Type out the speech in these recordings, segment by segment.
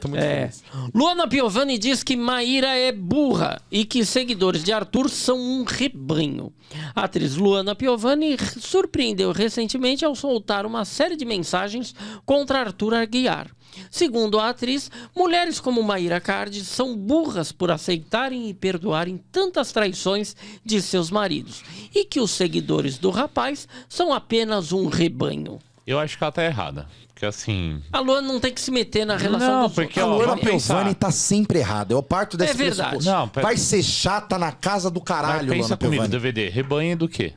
Tô muito é. feliz. Luana Piovani diz que Maíra é burra e que seguidores de Arthur são um rebanho. A atriz Luana Piovani surpreendeu recentemente ao soltar uma série de mensagens contra Arthur Aguiar. Segundo a atriz, mulheres como Maíra Cardi são burras por aceitarem e perdoarem tantas traições de seus maridos e que os seguidores do rapaz são apenas um rebanho. Eu acho que ela tá errada. Porque assim. A Luana não tem que se meter na relação não, porque, outros. A Luana Piovani tá sempre errada. Eu parto dessa É verdade. Não, pera- Vai ser chata na casa do Mas caralho, pensa Luana comigo, DVD, rebanho do quê?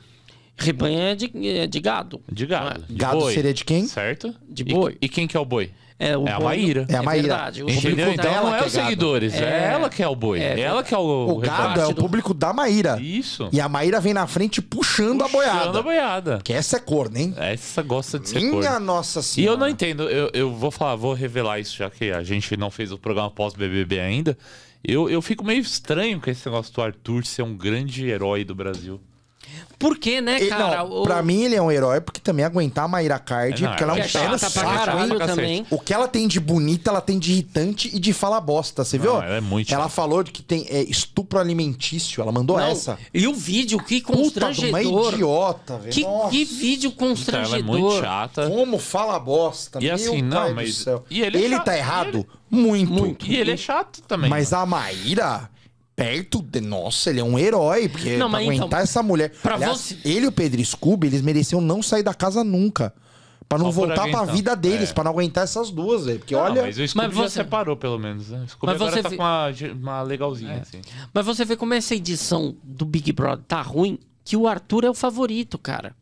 Rebanho é de, é de gado. De gado. de Gado boi, seria de quem? Certo? De E- boi. E, quem que é o boi? É, o é a Maíra. É a é Maíra. O Entendeu? Então dela não é os é seguidores, é, é... ela que é o boi. É ela que é o. O gado é o público da Maíra. Isso. E a Maíra vem na frente puxando, puxando a boiada. Puxando a boiada. Que essa é corna, hein? Essa gosta de ser Minha Minha nossa senhora. E eu não entendo, eu, eu vou falar, vou revelar isso, já que a gente não fez o programa pós-BBB ainda. Eu, eu fico meio estranho com esse negócio do Arthur ser um grande herói do Brasil. Por quê, né, cara? não, o... Pra mim, ele é um herói porque também aguentar a Mayra Card, é, porque ela é um pé no saco, Também. O que ela tem de bonita, ela tem de irritante e de fala bosta, você viu? Não, ela é muito ela falou que tem é, estupro alimentício, ela mandou não, essa. E o vídeo, que constrangedor. Puta, uma idiota, velho. Que, que, vídeo constrangedor. Então, ela é muito chata. Como fala bosta, e meu assim, não, mas... E ele, é ele tá errado? Ele... Muito. muito. E ele é chato também. Mas mano. a Maíra perto de. Nossa, ele é um herói. Porque não, pra então, aguentar então, essa mulher. Pra Aliás, você... Ele e o Pedro Scooby, eles mereciam não sair da casa nunca. Pra não voltar aguentar. pra vida deles, é. pra não aguentar essas duas, velho. Porque não, olha. Mas o Scooby mas você... já separou, pelo menos. Né? O Scooby mas agora você tá com uma, uma legalzinha, é. assim. Mas você vê como essa edição do Big Brother tá ruim, que o Arthur é o favorito, cara.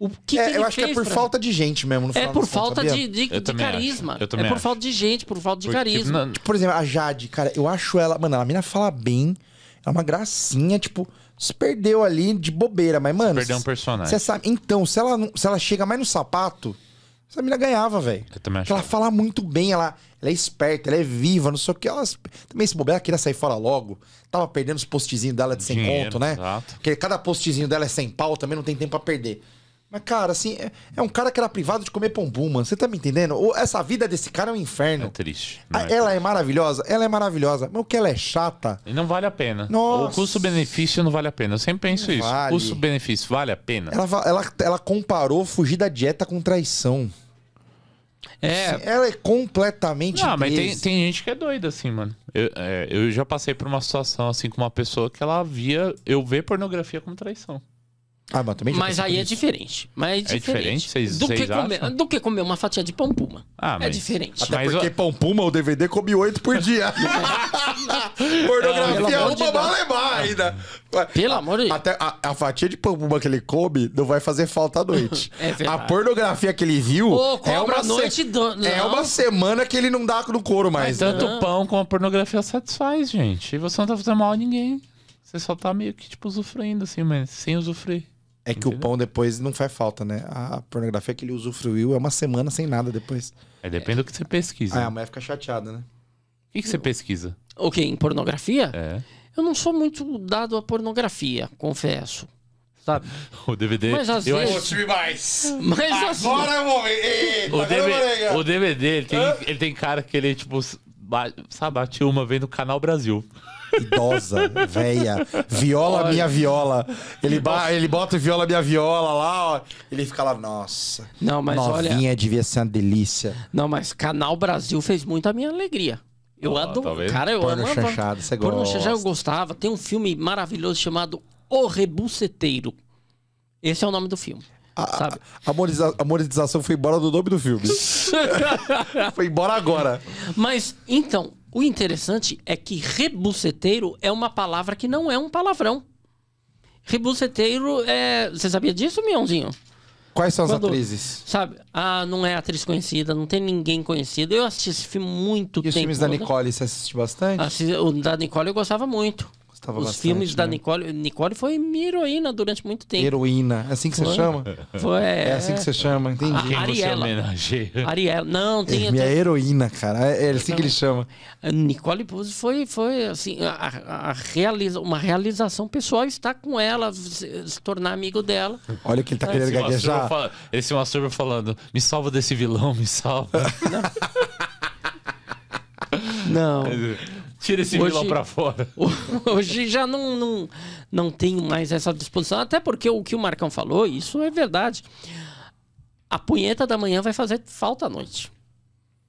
O que, é, que eu acho que é por pra... falta de gente mesmo. No é por falta de, de carisma. é por acho. falta de gente, por falta de Porque, carisma. Tipo, por exemplo, a Jade, cara, eu acho ela. Mano, a menina fala bem. É uma gracinha, tipo, se perdeu ali de bobeira, mas, mano. Se perdeu um personagem. Sabe, então, se ela, se ela chega mais no sapato, essa menina ganhava, velho. Eu também acho. Ela fala muito bem, ela, ela é esperta, ela é viva, não sei o que. Ela, também se bobeira, ela queria sair fora logo tava perdendo os postzinhos dela de sem conto, né? Exato. Porque cada postzinho dela é sem pau, também não tem tempo para perder. Mas, cara, assim, é, é, um cara que era privado de comer pombum, mano. Você tá me entendendo? essa vida desse cara é um inferno. É triste. A, é ela é triste. é maravilhosa? Ela é maravilhosa. Mas o que ela é chata? E não vale a pena. Nossa. O custo-benefício não vale a pena. Eu sempre penso não isso. Vale. Custo-benefício vale a pena? Ela, ela, ela comparou fugir da dieta com traição. É. Assim, ela é completamente. Não, mas tem, tem, gente que é doida, assim, mano. Eu, é, eu já passei por uma situação, assim, com uma pessoa que ela via. Eu ver pornografia como traição. Ah, mas também Mas aí é diferente. Mas é, é diferente. Cês, do, cês que comer, do, que comer, uma fatia de pão puma. Ah, é mas... É diferente. Até mas porque pão puma, o DVD come oito por dia. Pornografia é, uma vai levar ainda. Pelo amor de Deus. Até a, a, fatia de pão puma que ele come não vai fazer falta à noite. é A pornografia que ele viu Pô, é, uma se... do... é uma semana que ele não dá no couro mais. Mas tanto né? pão como a pornografia satisfaz, gente. E você não tá fazendo mal a ninguém. Você só tá meio que, tipo, usufruindo, assim, mas sem usufruir. É que Entendeu? o pão depois não faz falta, né? A pornografia que ele usufruiu é uma semana sem nada depois. É, depende do que você pesquisa. Ah, a mulher fica chateada, né? O que, que você pesquisa? O okay, que? Em pornografia? É. Eu não sou muito dado à pornografia, confesso. Sabe? O DVD. Mas às eu vezes... acho... mais. Mas Agora assim... eu vou ver. Eita, o, DVD, o DVD ele, tem, ele tem cara que ele, tipo, sabe, bati uma vendo Canal Brasil. Idosa, velha. Viola, Olha. minha viola. Ele, ba... ele bota viola, minha viola lá, ó. Ele fica lá, nossa. Não, mas novinha olha... devia ser uma delícia. Não, mas Canal Brasil fez muito a minha alegria. Eu oh, adoro. Tá cara, eu Porno Chanchado, você Porno gosta. Chanchado eu gostava. Tem um filme maravilhoso chamado O Rebuceteiro. Esse é o nome do filme. A, sabe? a, a monetização foi embora do nome do filme. Foi embora agora. Mas, então, o interessante é que rebuceteiro é uma palavra que não é um palavrão. Rebuceteiro é. Você sabia disso, Mionzinho? Quais são Quando, as atrizes? Sabe, ah, não é atriz conhecida, não tem ninguém conhecido. Eu assisti esse filme muito e tempo. E os filmes da Nicole, você assiste bastante? Assisti, o da Nicole eu gostava muito. Os bastante, filmes né? da Nicole. Nicole foi minha heroína durante muito tempo. Heroína, é assim que você chama? Foi. É, é assim que você chama, entendi. Ariela. Ariela. Não, é tem. É minha tem... heroína, cara. É, é assim que ele chama. Nicole Buzzi foi, foi assim, a, a realiza... uma realização pessoal estar com ela, se, tornar amigo dela. Olha o que ele tá é, querendo gaguejar. Fala... Esse masturba falando: me salva desse vilão, me salva. Não. Não. Tira esse hoje, vilão pra fora. Hoje já não, não, não tenho mais essa disposição. Até porque o que o Marcão falou, isso é verdade. A punheta da manhã vai fazer falta à noite.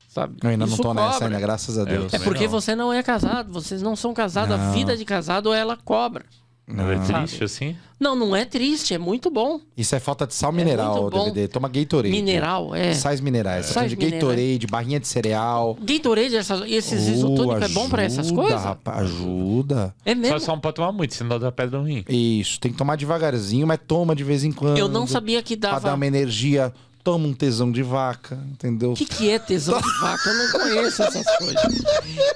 Sabe? Eu ainda isso não tô cobra. nessa ainda, graças a é, Deus. É porque não. você não é casado, vocês não são casados, a vida de casado ela cobra. Não é ah. triste assim? Não, não é triste, é muito bom. Isso é falta de sal é mineral, muito DVD. Toma Gatorade. Mineral, é. Sais minerais. É. Sais de minerais. Gatorade, barrinha de cereal. Gatorade, essas, esses oh, isotônicos é bom pra essas coisas? Rapaz, ajuda. É mesmo? Só, só não pode tomar muito, senão dá pedra no rim. Isso, tem que tomar devagarzinho, mas toma de vez em quando. Eu não sabia que dava. Pra dar uma energia toma um tesão de vaca, entendeu? O que, que é tesão de vaca? Eu não conheço essas coisas.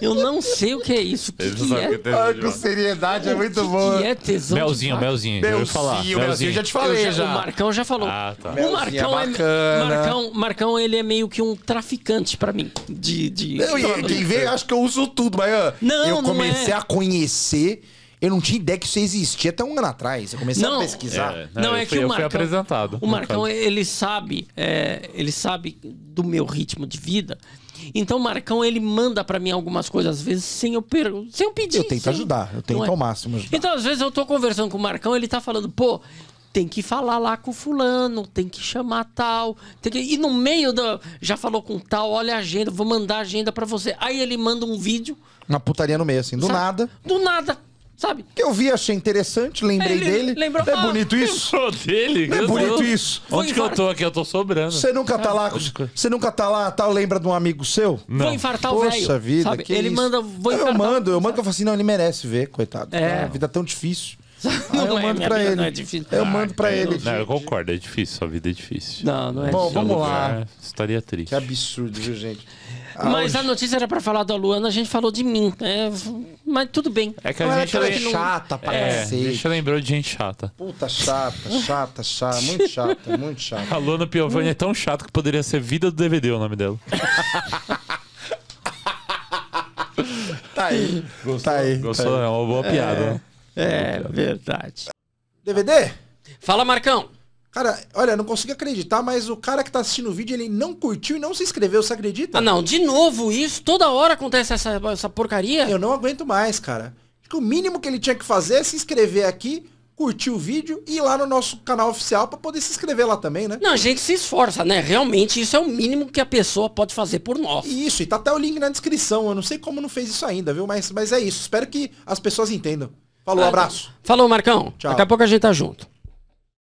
Eu não sei o que é isso. O que, que, que é? Ah, com seriedade, é muito boa. bom. O que é tesão ah, é é Melzinho, de vaca? Melzinho, Melzinho. falar. Melzinho, Melzinho, já te falei. Já, já. O Marcão já falou. Ah, tá. O Marcão é, é Marcão, Marcão, ele é meio que um traficante pra mim. De, de... Não, e, quem vê, acho que eu uso tudo, mas não, eu é. comecei é. a conhecer eu não tinha ideia que isso existia até um ano atrás. Eu comecei não, a pesquisar. É, não, não é que o Marcão, apresentado. O Marcão, ele sabe, é, ele sabe do meu ritmo de vida. Então o Marcão, ele manda para mim algumas coisas, às vezes, sem eu, per... sem eu pedir. Eu tento sem... ajudar, eu tento é? ao máximo ajudar. Então, às vezes, eu tô conversando com o Marcão, ele tá falando, pô, tem que falar lá com o fulano, tem que chamar tal, tem que... e no meio da já falou com tal, olha a agenda, vou mandar a agenda para você. Aí ele manda um vídeo, uma putaria no meio assim, do sabe? nada. Do nada. Sabe? Que eu vi, achei interessante, lembrei Ele dele. Lembrou, é ah, bonito isso? dele? Não é bonito Deus. isso? Onde que eu tô aqui? Eu tô sobrando. Você nunca tá ah, lá, você nunca tá lá, tal, tá, lembra de um amigo seu? Não. Vou infartar o velho. Poxa vida, sabe? que Ele isso? manda, vou infartar. Eu mando, eu mando que eu falo assim, não, ele merece ver, coitado. É. A é vida é tão difícil. eu, é, mando pra ele. é difícil. eu mando pra ah, ele. Não, eu concordo, é difícil, sua vida é difícil. Não, não é Bom, difícil. vamos lá. É, estaria triste. Que absurdo, viu, gente? mas hoje. a notícia era pra falar da Luana, a gente falou de mim. É, mas tudo bem. É que a, gente era é chata pra é, cacete. Deixa gente lembrar de gente chata. Puta chata, chata, chata. Muito chata, muito chata. A Luana Piovani é tão chata que poderia ser Vida do DVD o nome dela. tá aí. Gostou? Tá aí. Gostou? Tá aí. É uma boa piada. Né? É, é verdade. DVD? Fala, Marcão. Cara, olha, não consigo acreditar, mas o cara que tá assistindo o vídeo, ele não curtiu e não se inscreveu, você acredita? Ah, não, de novo isso, toda hora acontece essa, essa porcaria. Eu não aguento mais, cara. Acho que o mínimo que ele tinha que fazer é se inscrever aqui, curtir o vídeo e ir lá no nosso canal oficial para poder se inscrever lá também, né? Não, a gente se esforça, né? Realmente isso é o mínimo que a pessoa pode fazer por nós. Isso, e tá até o link na descrição. Eu não sei como não fez isso ainda, viu? Mas, mas é isso. Espero que as pessoas entendam. Falou, ah, abraço. Falou, Marcão. Tchau. Daqui a pouco a gente tá junto.